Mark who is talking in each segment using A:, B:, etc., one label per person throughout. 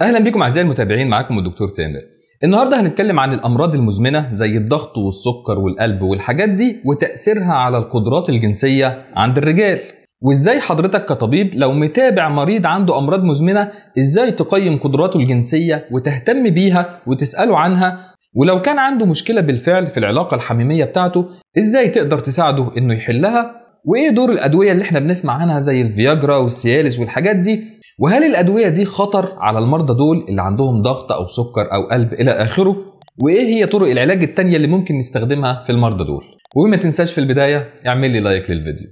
A: اهلا بيكم اعزائي المتابعين معاكم الدكتور تامر النهارده هنتكلم عن الامراض المزمنه زي الضغط والسكر والقلب والحاجات دي وتاثيرها على القدرات الجنسيه عند الرجال وازاي حضرتك كطبيب لو متابع مريض عنده امراض مزمنه ازاي تقيم قدراته الجنسيه وتهتم بيها وتساله عنها ولو كان عنده مشكله بالفعل في العلاقه الحميميه بتاعته ازاي تقدر تساعده انه يحلها وايه دور الادويه اللي احنا بنسمع عنها زي الفياجرا والسيالس والحاجات دي وهل الادويه دي خطر على المرضى دول اللي عندهم ضغط او سكر او قلب الى اخره وايه هي طرق العلاج التانية اللي ممكن نستخدمها في المرضى دول وما تنساش في البدايه اعمل لي لايك للفيديو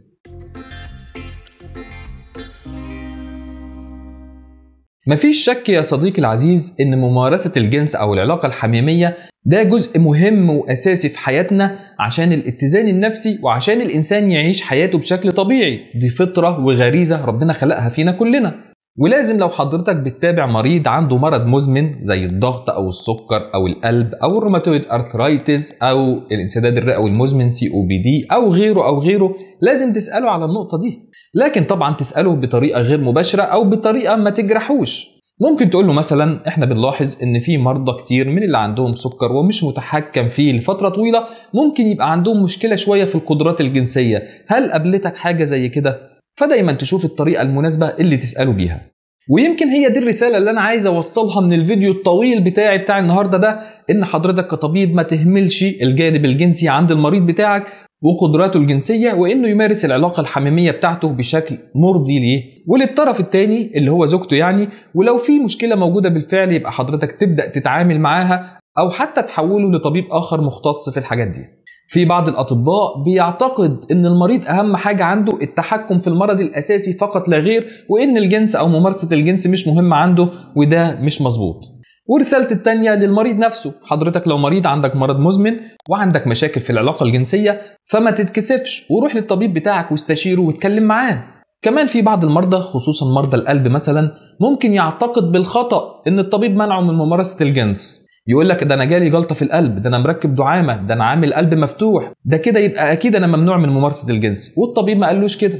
A: مفيش شك يا صديقي العزيز ان ممارسه الجنس او العلاقه الحميميه ده جزء مهم واساسي في حياتنا عشان الاتزان النفسي وعشان الانسان يعيش حياته بشكل طبيعي دي فطره وغريزه ربنا خلقها فينا كلنا ولازم لو حضرتك بتتابع مريض عنده مرض مزمن زي الضغط او السكر او القلب او الروماتويد ارثرايتس او الانسداد الرئوي المزمن سي او بي دي او غيره او غيره لازم تساله على النقطه دي لكن طبعا تساله بطريقه غير مباشره او بطريقه ما تجرحوش ممكن تقول له مثلا احنا بنلاحظ ان في مرضى كتير من اللي عندهم سكر ومش متحكم فيه لفتره طويله ممكن يبقى عندهم مشكله شويه في القدرات الجنسيه هل قابلتك حاجه زي كده فدايما تشوف الطريقة المناسبة اللي تسأله بيها ويمكن هي دي الرسالة اللي أنا عايز أوصلها من الفيديو الطويل بتاعي بتاع النهاردة ده إن حضرتك كطبيب ما تهملش الجانب الجنسي عند المريض بتاعك وقدراته الجنسية وإنه يمارس العلاقة الحميمية بتاعته بشكل مرضي ليه وللطرف الثاني اللي هو زوجته يعني ولو في مشكلة موجودة بالفعل يبقى حضرتك تبدأ تتعامل معاها أو حتى تحوله لطبيب آخر مختص في الحاجات دي في بعض الاطباء بيعتقد ان المريض اهم حاجه عنده التحكم في المرض الاساسي فقط لا غير وان الجنس او ممارسه الجنس مش مهم عنده وده مش مظبوط ورسالتي التانية للمريض نفسه حضرتك لو مريض عندك مرض مزمن وعندك مشاكل في العلاقة الجنسية فما تتكسفش وروح للطبيب بتاعك واستشيره واتكلم معاه كمان في بعض المرضى خصوصا مرضى القلب مثلا ممكن يعتقد بالخطأ ان الطبيب منعه من ممارسة الجنس يقول لك ده انا جالي جلطه في القلب ده انا مركب دعامه ده انا عامل قلب مفتوح ده كده يبقى اكيد انا ممنوع من ممارسه الجنس والطبيب ما قالوش كده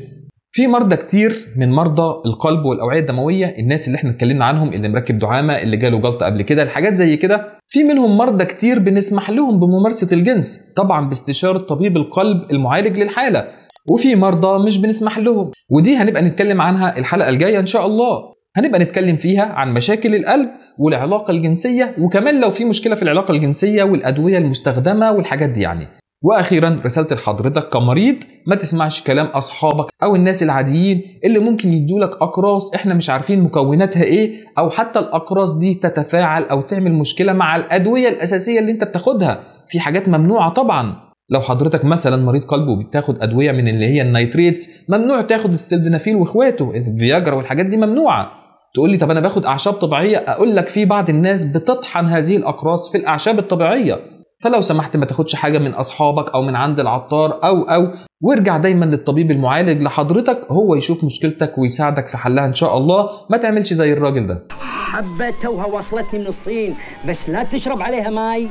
A: في مرضى كتير من مرضى القلب والاوعيه الدمويه الناس اللي احنا اتكلمنا عنهم اللي مركب دعامه اللي جاله جلطه قبل كده الحاجات زي كده في منهم مرضى كتير بنسمح لهم بممارسه الجنس طبعا باستشاره طبيب القلب المعالج للحاله وفي مرضى مش بنسمح لهم ودي هنبقى نتكلم عنها الحلقه الجايه ان شاء الله هنبقى نتكلم فيها عن مشاكل القلب والعلاقه الجنسيه وكمان لو في مشكله في العلاقه الجنسيه والادويه المستخدمه والحاجات دي يعني واخيرا رسالتي لحضرتك كمريض ما تسمعش كلام اصحابك او الناس العاديين اللي ممكن يدولك اقراص احنا مش عارفين مكوناتها ايه او حتى الاقراص دي تتفاعل او تعمل مشكله مع الادويه الاساسيه اللي انت بتاخدها في حاجات ممنوعه طبعا لو حضرتك مثلا مريض قلب وبتاخد ادويه من اللي هي النيتريتس ممنوع تاخد السلدنافيل واخواته الفياجرا والحاجات دي ممنوعه تقول لي طب انا باخد اعشاب طبيعيه اقول لك في بعض الناس بتطحن هذه الاقراص في الاعشاب الطبيعيه فلو سمحت ما تاخدش حاجه من اصحابك او من عند العطار او او وارجع دايما للطبيب المعالج لحضرتك هو يشوف مشكلتك ويساعدك في حلها ان شاء الله ما تعملش زي الراجل ده حبة توها وصلتني من الصين بس لا تشرب عليها ماي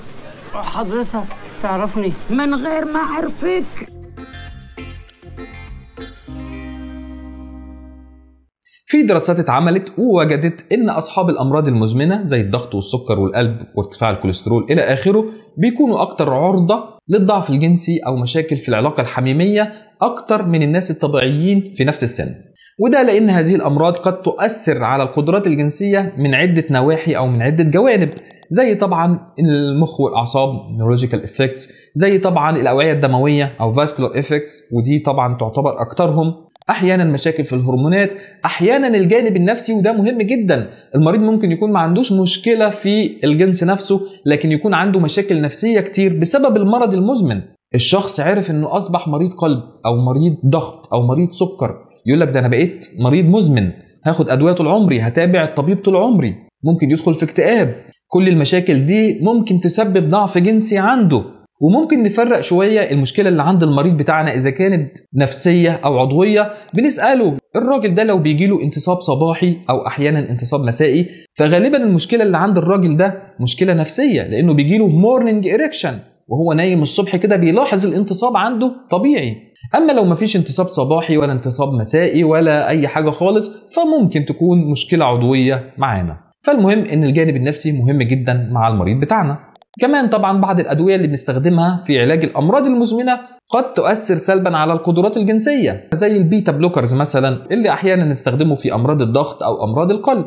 A: حضرتك تعرفني من غير ما اعرفك في دراسات اتعملت ووجدت ان اصحاب الامراض المزمنه زي الضغط والسكر والقلب وارتفاع الكوليسترول الى اخره بيكونوا اكتر عرضه للضعف الجنسي او مشاكل في العلاقه الحميميه اكتر من الناس الطبيعيين في نفس السن وده لان هذه الامراض قد تؤثر على القدرات الجنسيه من عده نواحي او من عده جوانب زي طبعا المخ والاعصاب neurological افكتس زي طبعا الاوعيه الدمويه او فاسكولار افكتس ودي طبعا تعتبر اكترهم احيانا مشاكل في الهرمونات احيانا الجانب النفسي وده مهم جدا المريض ممكن يكون ما عندوش مشكله في الجنس نفسه لكن يكون عنده مشاكل نفسيه كتير بسبب المرض المزمن الشخص عرف انه اصبح مريض قلب او مريض ضغط او مريض سكر يقول لك ده انا بقيت مريض مزمن هاخد ادويه طول عمري هتابع الطبيب طول عمري ممكن يدخل في اكتئاب كل المشاكل دي ممكن تسبب ضعف جنسي عنده وممكن نفرق شويه المشكله اللي عند المريض بتاعنا اذا كانت نفسيه او عضويه بنساله الراجل ده لو بيجي له انتصاب صباحي او احيانا انتصاب مسائي فغالبا المشكله اللي عند الراجل ده مشكله نفسيه لانه بيجي له مورنينج اريكشن وهو نايم الصبح كده بيلاحظ الانتصاب عنده طبيعي اما لو مفيش انتصاب صباحي ولا انتصاب مسائي ولا اي حاجه خالص فممكن تكون مشكله عضويه معانا فالمهم ان الجانب النفسي مهم جدا مع المريض بتاعنا كمان طبعا بعض الأدوية اللي بنستخدمها في علاج الأمراض المزمنة قد تؤثر سلبا على القدرات الجنسية زي البيتا بلوكرز مثلا اللي أحيانا نستخدمه في أمراض الضغط أو أمراض القلب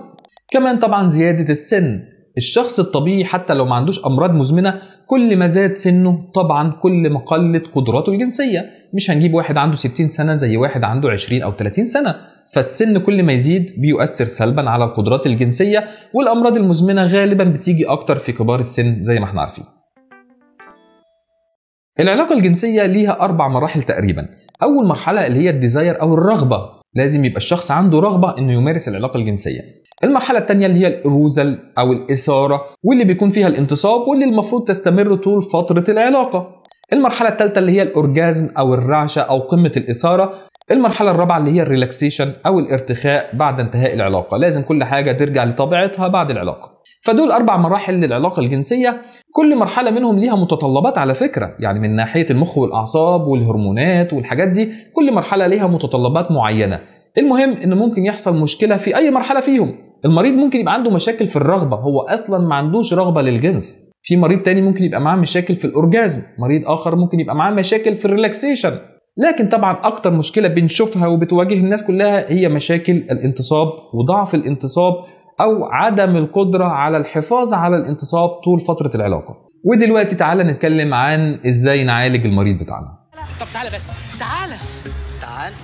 A: كمان طبعا زيادة السن الشخص الطبيعي حتى لو ما عندوش امراض مزمنه كل ما زاد سنه طبعا كل ما قلت قدراته الجنسيه مش هنجيب واحد عنده 60 سنه زي واحد عنده 20 او 30 سنه فالسن كل ما يزيد بيؤثر سلبا على القدرات الجنسيه والامراض المزمنه غالبا بتيجي اكتر في كبار السن زي ما احنا عارفين العلاقه الجنسيه ليها اربع مراحل تقريبا اول مرحله اللي هي الديزاير او الرغبه لازم يبقى الشخص عنده رغبه انه يمارس العلاقه الجنسيه المرحلة الثانية اللي هي الأروزل أو الإثارة واللي بيكون فيها الانتصاب واللي المفروض تستمر طول فترة العلاقة المرحلة الثالثة اللي هي الأورجازم أو الرعشة أو قمة الإثارة المرحلة الرابعة اللي هي الريلاكسيشن أو الارتخاء بعد انتهاء العلاقة لازم كل حاجة ترجع لطبيعتها بعد العلاقة فدول اربع مراحل للعلاقه الجنسيه كل مرحله منهم ليها متطلبات على فكره يعني من ناحيه المخ والاعصاب والهرمونات والحاجات دي كل مرحله ليها متطلبات معينه المهم ان ممكن يحصل مشكله في اي مرحله فيهم المريض ممكن يبقى عنده مشاكل في الرغبه هو اصلا ما عندوش رغبه للجنس في مريض تاني ممكن يبقى معاه مشاكل في الاورجازم مريض اخر ممكن يبقى معاه مشاكل في الريلاكسيشن لكن طبعا اكتر مشكله بنشوفها وبتواجه الناس كلها هي مشاكل الانتصاب وضعف الانتصاب او عدم القدره على الحفاظ على الانتصاب طول فتره العلاقه ودلوقتي تعالى نتكلم عن ازاي نعالج المريض بتاعنا طب تعالى بس تعالى تعالى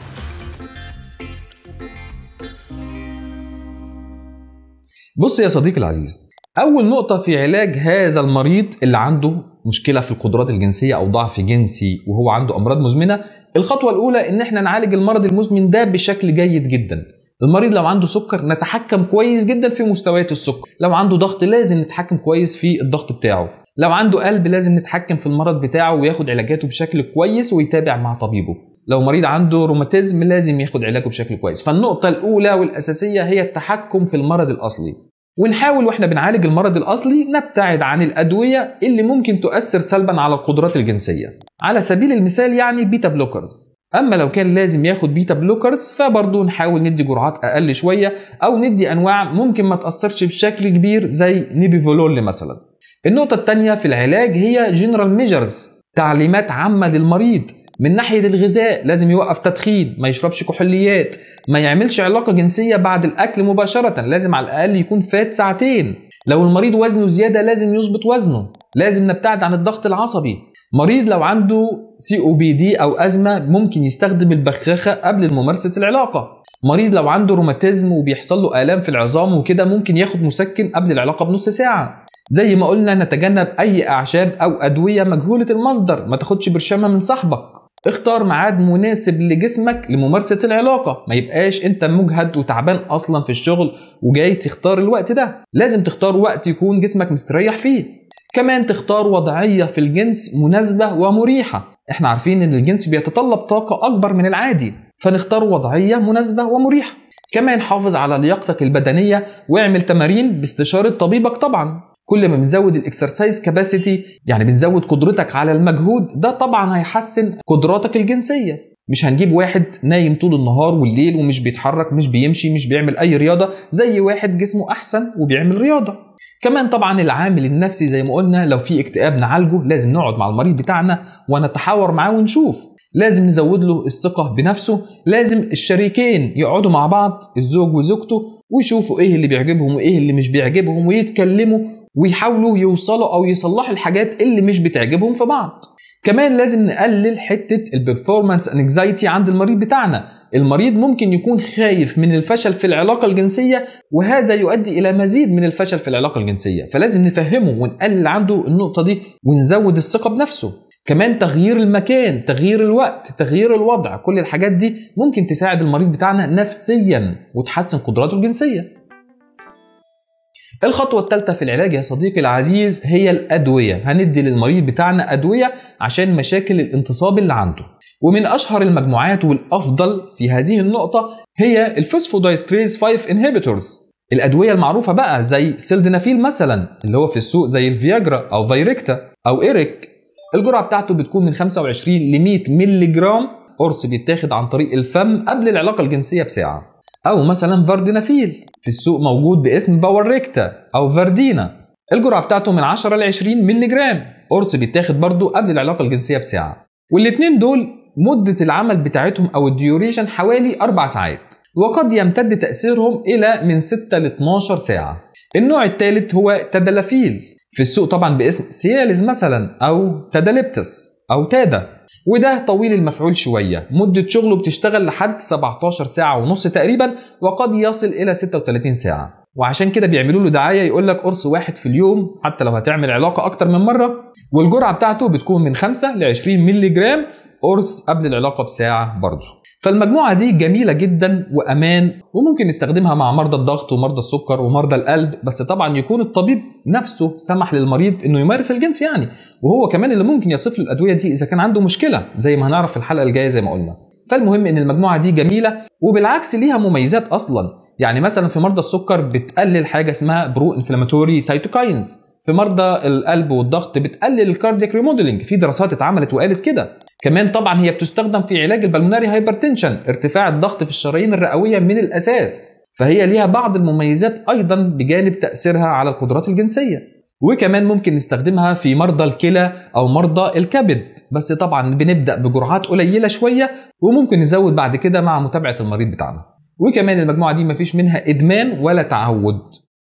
A: بص يا صديقي العزيز اول نقطه في علاج هذا المريض اللي عنده مشكله في القدرات الجنسيه او ضعف جنسي وهو عنده امراض مزمنه الخطوه الاولى ان احنا نعالج المرض المزمن ده بشكل جيد جدا المريض لو عنده سكر نتحكم كويس جدا في مستويات السكر لو عنده ضغط لازم نتحكم كويس في الضغط بتاعه لو عنده قلب لازم نتحكم في المرض بتاعه وياخد علاجاته بشكل كويس ويتابع مع طبيبه لو مريض عنده روماتيزم لازم ياخد علاجه بشكل كويس فالنقطة الأولى والأساسية هي التحكم في المرض الأصلي ونحاول واحنا بنعالج المرض الاصلي نبتعد عن الادويه اللي ممكن تؤثر سلبا على القدرات الجنسيه على سبيل المثال يعني بيتا بلوكرز اما لو كان لازم ياخد بيتا بلوكرز فبرضه نحاول ندي جرعات اقل شويه او ندي انواع ممكن ما تاثرش بشكل كبير زي نيبيفولول مثلا النقطه الثانيه في العلاج هي جنرال ميجرز تعليمات عامه للمريض من ناحيه الغذاء لازم يوقف تدخين ما يشربش كحوليات ما يعملش علاقه جنسيه بعد الاكل مباشره لازم على الاقل يكون فات ساعتين لو المريض وزنه زياده لازم يظبط وزنه لازم نبتعد عن الضغط العصبي مريض لو عنده سي او بي دي او ازمه ممكن يستخدم البخاخه قبل ممارسه العلاقه مريض لو عنده روماتيزم وبيحصل له الام في العظام وكده ممكن ياخد مسكن قبل العلاقه بنص ساعه زي ما قلنا نتجنب اي اعشاب او ادويه مجهوله المصدر ما تاخدش برشامه من صاحبك اختار ميعاد مناسب لجسمك لممارسه العلاقه ما يبقاش انت مجهد وتعبان اصلا في الشغل وجاي تختار الوقت ده لازم تختار وقت يكون جسمك مستريح فيه كمان تختار وضعية في الجنس مناسبة ومريحة احنا عارفين ان الجنس بيتطلب طاقة اكبر من العادي فنختار وضعية مناسبة ومريحة كمان حافظ على لياقتك البدنية واعمل تمارين باستشارة طبيبك طبعا كل ما بنزود الاكسرسايز كاباسيتي يعني بنزود قدرتك على المجهود ده طبعا هيحسن قدراتك الجنسية مش هنجيب واحد نايم طول النهار والليل ومش بيتحرك مش بيمشي مش بيعمل اي رياضة زي واحد جسمه احسن وبيعمل رياضة كمان طبعا العامل النفسي زي ما قلنا لو في اكتئاب نعالجه لازم نقعد مع المريض بتاعنا ونتحاور معاه ونشوف لازم نزود له الثقة بنفسه لازم الشريكين يقعدوا مع بعض الزوج وزوجته ويشوفوا ايه اللي بيعجبهم وايه اللي مش بيعجبهم ويتكلموا ويحاولوا يوصلوا او يصلحوا الحاجات اللي مش بتعجبهم في بعض كمان لازم نقلل حته البرفورمانس انكزايتي عند المريض بتاعنا المريض ممكن يكون خايف من الفشل في العلاقة الجنسية وهذا يؤدي إلى مزيد من الفشل في العلاقة الجنسية فلازم نفهمه ونقلل عنده النقطة دي ونزود الثقة بنفسه كمان تغيير المكان تغيير الوقت تغيير الوضع كل الحاجات دي ممكن تساعد المريض بتاعنا نفسيا وتحسن قدراته الجنسية الخطوة الثالثة في العلاج يا صديقي العزيز هي الأدوية هندي للمريض بتاعنا أدوية عشان مشاكل الانتصاب اللي عنده ومن أشهر المجموعات والأفضل في هذه النقطة هي الفوسفودايستريز 5 انهيبيتورز الأدوية المعروفة بقى زي سيلدنافيل مثلا اللي هو في السوق زي الفياجرا أو فايركتا أو إيريك الجرعة بتاعته بتكون من 25 ل 100 ملي جرام قرص بيتاخد عن طريق الفم قبل العلاقة الجنسية بساعة أو مثلا فاردينافيل في السوق موجود باسم باور ريكتا أو فاردينا الجرعة بتاعته من 10 ل 20 مللي جرام قرص بيتاخد برضه قبل العلاقة الجنسية بساعة والاتنين دول مدة العمل بتاعتهم أو الديوريشن حوالي 4 ساعات وقد يمتد تأثيرهم إلى من 6 ل 12 ساعة النوع الثالث هو تدلافيل في السوق طبعا باسم سياليز مثلا أو تداليبتس أو تادا وده طويل المفعول شوية مدة شغله بتشتغل لحد 17 ساعة ونص تقريبا وقد يصل إلى 36 ساعة وعشان كده بيعملوا له دعاية يقول لك قرص واحد في اليوم حتى لو هتعمل علاقة أكتر من مرة والجرعة بتاعته بتكون من 5 ل 20 مللي جرام قرص قبل العلاقة بساعة برضه فالمجموعة دي جميلة جدا وأمان وممكن نستخدمها مع مرضى الضغط ومرضى السكر ومرضى القلب بس طبعا يكون الطبيب نفسه سمح للمريض انه يمارس الجنس يعني وهو كمان اللي ممكن يصف له الادويه دي اذا كان عنده مشكله زي ما هنعرف في الحلقه الجايه زي ما قلنا فالمهم ان المجموعه دي جميله وبالعكس ليها مميزات اصلا يعني مثلا في مرضى السكر بتقلل حاجه اسمها برو انفلاماتوري سايتوكاينز في مرضى القلب والضغط بتقلل الكاردياك ريموديلنج في دراسات اتعملت وقالت كده كمان طبعا هي بتستخدم في علاج البلموناري هايبرتنشن ارتفاع الضغط في الشرايين الرئويه من الاساس فهي ليها بعض المميزات أيضا بجانب تأثيرها على القدرات الجنسية وكمان ممكن نستخدمها في مرضى الكلى أو مرضى الكبد بس طبعا بنبدأ بجرعات قليلة شوية وممكن نزود بعد كده مع متابعة المريض بتاعنا وكمان المجموعة دي مفيش منها إدمان ولا تعود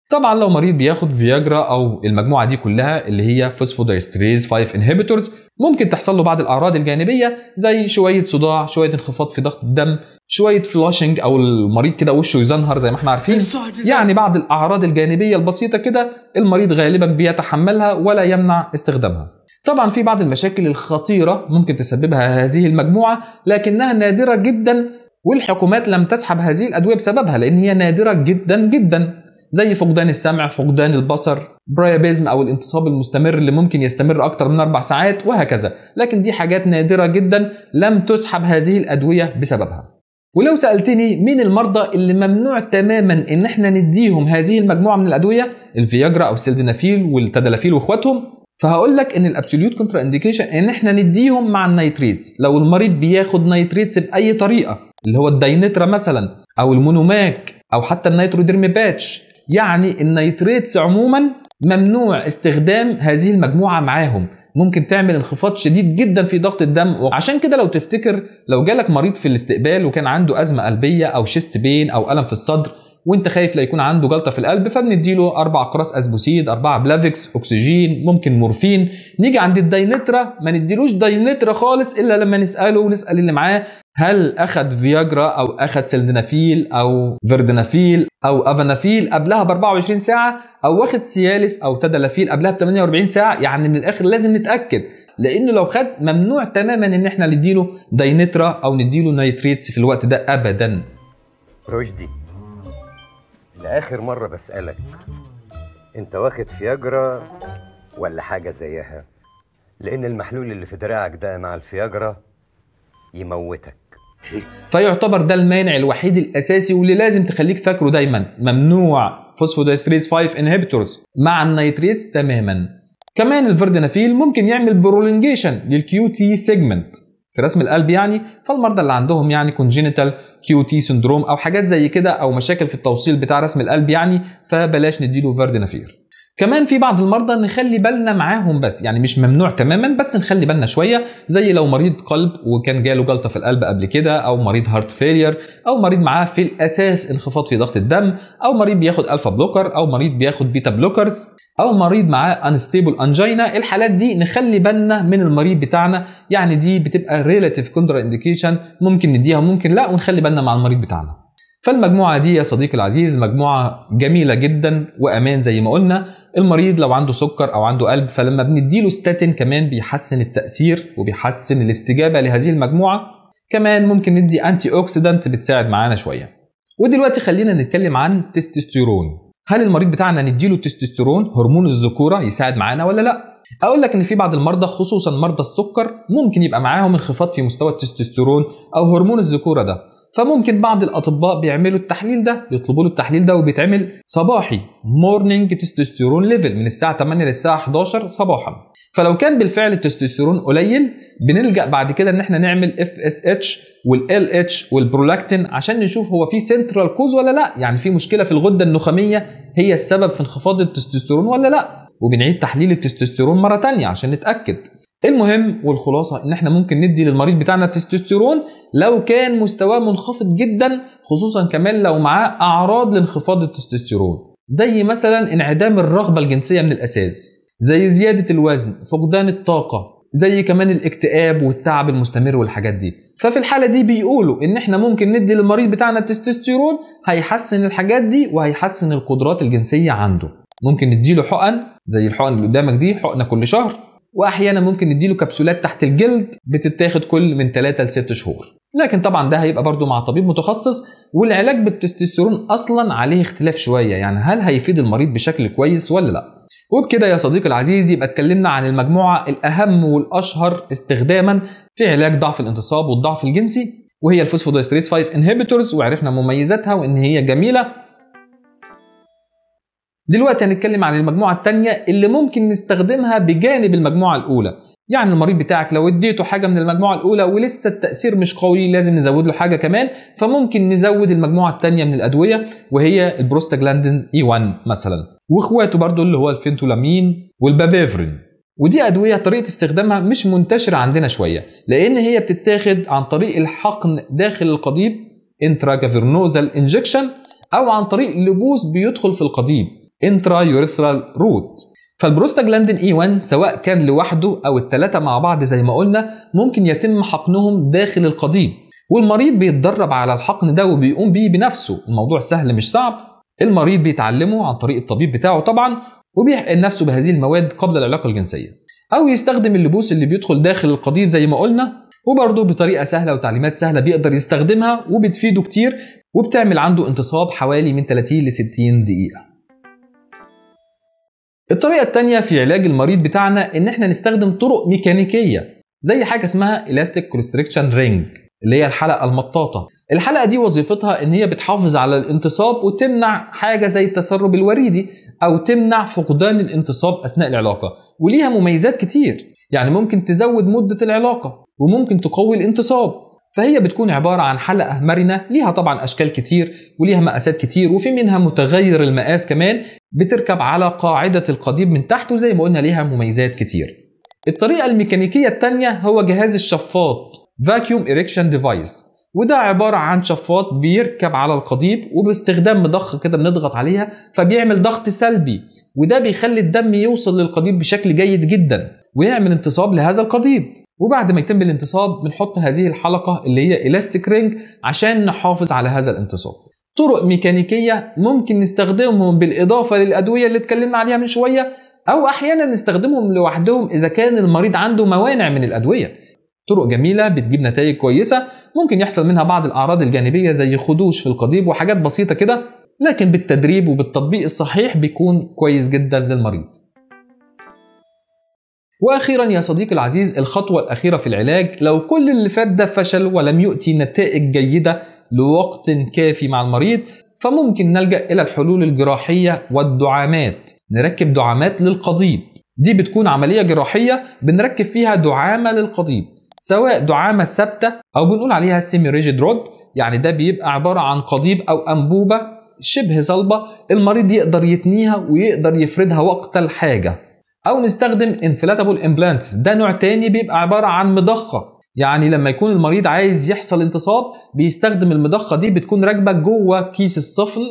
A: طبعا لو مريض بياخد فياجرا او المجموعه دي كلها اللي هي فوسفودايستريز 5 انهبيتورز ممكن تحصل له بعض الاعراض الجانبيه زي شويه صداع شويه انخفاض في ضغط الدم شويه فلاشنج او المريض كده وشه يزنهر زي ما احنا عارفين يعني بعض الاعراض الجانبيه البسيطه كده المريض غالبا بيتحملها ولا يمنع استخدامها طبعا في بعض المشاكل الخطيره ممكن تسببها هذه المجموعه لكنها نادره جدا والحكومات لم تسحب هذه الادويه بسببها لان هي نادره جدا جدا زي فقدان السمع فقدان البصر برايابيزم او الانتصاب المستمر اللي ممكن يستمر اكتر من اربع ساعات وهكذا لكن دي حاجات نادره جدا لم تسحب هذه الادويه بسببها ولو سالتني مين المرضى اللي ممنوع تماما ان احنا نديهم هذه المجموعه من الادويه الفياجرا او السلدنافيل والتدلافيل واخواتهم فهقول لك ان الابسوليوت كونترا انديكيشن ان احنا نديهم مع النيتريتس لو المريض بياخد نيتريتس باي طريقه اللي هو الداينترا مثلا او المونوماك او حتى النيتروديرمي باتش يعني النيتريتس عموما ممنوع استخدام هذه المجموعه معاهم ممكن تعمل انخفاض شديد جدا في ضغط الدم وعشان كده لو تفتكر لو جالك مريض في الاستقبال وكان عنده ازمه قلبيه او شيست بين او الم في الصدر وانت خايف لا يكون عنده جلطه في القلب فبنديله اربع اقراص اسبوسيد اربعه بلافكس اكسجين ممكن مورفين نيجي عند الداينترا ما نديلوش داينترا خالص الا لما نساله ونسال اللي معاه هل اخذ فياجرا او اخذ سلدنافيل او فيردنافيل او افانافيل قبلها ب 24 ساعه او واخد سيالس او تدلافيل قبلها ب 48 ساعه يعني من الاخر لازم نتاكد لانه لو خد ممنوع تماما ان احنا نديله داينترا او نديله نايتريتس في الوقت ده ابدا رشدي لاخر مره بسالك انت واخد فياجرا ولا حاجه زيها لان المحلول اللي في دراعك ده مع الفياجرا يموتك فيعتبر ده المانع الوحيد الاساسي واللي لازم تخليك فاكره دايما ممنوع فوسفودايستريز 5 انهبيتورز مع النيتريتس تماما كمان الفردنافيل ممكن يعمل برولونجيشن للكيو تي سيجمنت في رسم القلب يعني فالمرضى اللي عندهم يعني كونجينيتال كيو تي سندروم او حاجات زي كده او مشاكل في التوصيل بتاع رسم القلب يعني فبلاش نديله فردنافير كمان في بعض المرضى نخلي بالنا معاهم بس يعني مش ممنوع تماما بس نخلي بالنا شويه زي لو مريض قلب وكان جاله جلطه في القلب قبل كده او مريض هارت فيلير او مريض معاه في الاساس انخفاض في ضغط الدم او مريض بياخد الفا بلوكر او مريض بياخد بيتا بلوكرز او مريض معاه انستيبل انجينا الحالات دي نخلي بالنا من المريض بتاعنا يعني دي بتبقى ريلاتيف كونترا انديكيشن ممكن نديها وممكن لا ونخلي بالنا مع المريض بتاعنا فالمجموعه دي يا صديقي العزيز مجموعه جميله جدا وامان زي ما قلنا المريض لو عنده سكر او عنده قلب فلما بنديله ستاتين كمان بيحسن التاثير وبيحسن الاستجابه لهذه المجموعه كمان ممكن ندي انتي أوكسيدنت بتساعد معانا شويه ودلوقتي خلينا نتكلم عن تستوستيرون هل المريض بتاعنا نديله تستوستيرون هرمون الذكوره يساعد معانا ولا لا اقول لك ان في بعض المرضى خصوصا مرضى السكر ممكن يبقى معاهم انخفاض في مستوى التستوستيرون او هرمون الذكوره ده فممكن بعض الاطباء بيعملوا التحليل ده يطلبوا له التحليل ده وبيتعمل صباحي مورنينج تستوستيرون ليفل من الساعه 8 للساعه 11 صباحا فلو كان بالفعل التستوستيرون قليل بنلجا بعد كده ان احنا نعمل اف اس اتش والال اتش والبرولاكتين عشان نشوف هو في سنترال كوز ولا لا يعني في مشكله في الغده النخاميه هي السبب في انخفاض التستوستيرون ولا لا وبنعيد تحليل التستوستيرون مره ثانيه عشان نتاكد المهم والخلاصه ان احنا ممكن ندي للمريض بتاعنا التستوستيرون لو كان مستواه منخفض جدا خصوصا كمان لو معاه اعراض لانخفاض التستوستيرون زي مثلا انعدام الرغبه الجنسيه من الاساس زي زياده الوزن فقدان الطاقه زي كمان الاكتئاب والتعب المستمر والحاجات دي ففي الحاله دي بيقولوا ان احنا ممكن ندي للمريض بتاعنا التستوستيرون هيحسن الحاجات دي وهيحسن القدرات الجنسيه عنده ممكن نديله حقن زي الحقن اللي قدامك دي حقنه كل شهر واحيانا ممكن نديله كبسولات تحت الجلد بتتاخد كل من 3 ل 6 شهور لكن طبعا ده هيبقى برضو مع طبيب متخصص والعلاج بالتستوستيرون اصلا عليه اختلاف شويه يعني هل هيفيد المريض بشكل كويس ولا لا وبكده يا صديقي العزيز يبقى اتكلمنا عن المجموعه الاهم والاشهر استخداما في علاج ضعف الانتصاب والضعف الجنسي وهي الفوسفودايستريس 5 انهبيتورز وعرفنا مميزاتها وان هي جميله دلوقتي هنتكلم عن المجموعة التانية اللي ممكن نستخدمها بجانب المجموعة الأولى يعني المريض بتاعك لو اديته حاجة من المجموعة الأولى ولسه التأثير مش قوي لازم نزود له حاجة كمان فممكن نزود المجموعة التانية من الأدوية وهي البروستاجلاندين e 1 مثلا واخواته برضو اللي هو الفينتولامين والبابيفرين ودي أدوية طريقة استخدامها مش منتشرة عندنا شوية لأن هي بتتاخد عن طريق الحقن داخل القضيب انتراجافيرنوزال انجكشن أو عن طريق لبوس بيدخل في القضيب انترا يوريثرال روت فالبروستاجلاندين اي e 1 سواء كان لوحده او الثلاثه مع بعض زي ما قلنا ممكن يتم حقنهم داخل القضيب والمريض بيتدرب على الحقن ده وبيقوم بيه بنفسه الموضوع سهل مش صعب المريض بيتعلمه عن طريق الطبيب بتاعه طبعا وبيحقن نفسه بهذه المواد قبل العلاقه الجنسيه او يستخدم اللبوس اللي بيدخل داخل القضيب زي ما قلنا وبرضه بطريقه سهله وتعليمات سهله بيقدر يستخدمها وبتفيده كتير وبتعمل عنده انتصاب حوالي من 30 ل 60 دقيقه الطريقة الثانيه في علاج المريض بتاعنا إن إحنا نستخدم طرق ميكانيكية زي حاجة اسمها إلاستيك كونستريكشن رينج اللي هي الحلقة المطاطة الحلقة دي وظيفتها إن هي بتحافظ على الانتصاب وتمنع حاجة زي التسرب الوريدي أو تمنع فقدان الانتصاب أثناء العلاقة وليها مميزات كتير يعني ممكن تزود مدة العلاقة وممكن تقوي الانتصاب فهي بتكون عبارة عن حلقة مرنة ليها طبعا أشكال كتير وليها مقاسات كتير وفي منها متغير المقاس كمان بتركب على قاعدة القضيب من تحت وزي ما قلنا ليها مميزات كتير الطريقة الميكانيكية الثانية هو جهاز الشفاط Vacuum Erection Device وده عبارة عن شفاط بيركب على القضيب وباستخدام مضخ كده بنضغط عليها فبيعمل ضغط سلبي وده بيخلي الدم يوصل للقضيب بشكل جيد جدا ويعمل انتصاب لهذا القضيب وبعد ما يتم الانتصاب بنحط هذه الحلقة اللي هي إلاستيك رينج عشان نحافظ على هذا الانتصاب طرق ميكانيكية ممكن نستخدمهم بالإضافة للأدوية اللي اتكلمنا عليها من شوية أو أحيانا نستخدمهم لوحدهم إذا كان المريض عنده موانع من الأدوية طرق جميلة بتجيب نتائج كويسة ممكن يحصل منها بعض الأعراض الجانبية زي خدوش في القضيب وحاجات بسيطة كده لكن بالتدريب وبالتطبيق الصحيح بيكون كويس جدا للمريض واخيرا يا صديقي العزيز الخطوه الاخيره في العلاج لو كل اللي فات ده فشل ولم يؤتي نتائج جيده لوقت كافي مع المريض فممكن نلجا الى الحلول الجراحيه والدعامات نركب دعامات للقضيب دي بتكون عمليه جراحيه بنركب فيها دعامه للقضيب سواء دعامه ثابته او بنقول عليها سيمي ريجيد رود يعني ده بيبقى عباره عن قضيب او انبوبه شبه صلبه المريض يقدر يتنيها ويقدر يفردها وقت الحاجه او نستخدم انفلاتابل امبلانتس ده نوع تاني بيبقى عباره عن مضخه يعني لما يكون المريض عايز يحصل انتصاب بيستخدم المضخه دي بتكون راكبه جوه كيس الصفل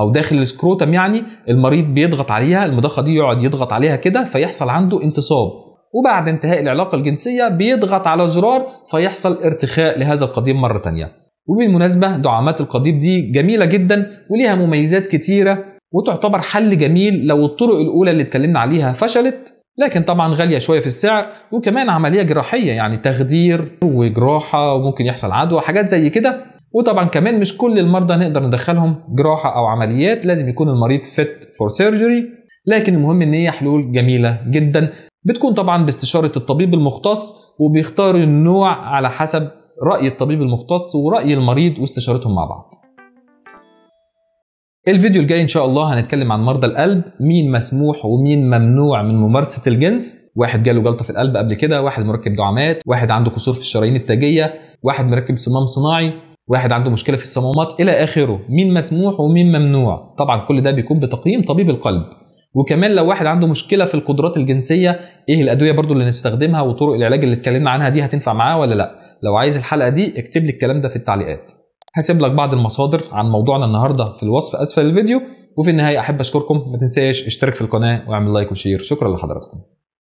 A: او داخل السكروتم يعني المريض بيضغط عليها المضخه دي يقعد يضغط عليها كده فيحصل عنده انتصاب وبعد انتهاء العلاقه الجنسيه بيضغط على زرار فيحصل ارتخاء لهذا القضيب مره تانية وبالمناسبه دعامات القضيب دي جميله جدا وليها مميزات كتيره وتعتبر حل جميل لو الطرق الاولى اللي اتكلمنا عليها فشلت لكن طبعا غالية شوية في السعر وكمان عملية جراحية يعني تخدير وجراحة وممكن يحصل عدوى حاجات زي كده وطبعا كمان مش كل المرضى نقدر ندخلهم جراحة أو عمليات لازم يكون المريض فت فور سيرجري لكن المهم إن هي حلول جميلة جدا بتكون طبعا باستشارة الطبيب المختص وبيختار النوع على حسب رأي الطبيب المختص ورأي المريض واستشارتهم مع بعض الفيديو الجاي ان شاء الله هنتكلم عن مرضى القلب مين مسموح ومين ممنوع من ممارسه الجنس واحد جاله جلطه في القلب قبل كده واحد مركب دعامات واحد عنده كسور في الشرايين التاجيه واحد مركب صمام صناعي واحد عنده مشكله في الصمامات الى اخره مين مسموح ومين ممنوع طبعا كل ده بيكون بتقييم طبيب القلب وكمان لو واحد عنده مشكله في القدرات الجنسيه ايه الادويه برضو اللي نستخدمها وطرق العلاج اللي اتكلمنا عنها دي هتنفع معاه ولا لا لو عايز الحلقه دي اكتب لي الكلام ده في التعليقات هسيب لك بعض المصادر عن موضوعنا النهارده في الوصف اسفل الفيديو وفي النهايه احب اشكركم ما تنساش اشترك في القناه واعمل لايك وشير شكرا لحضراتكم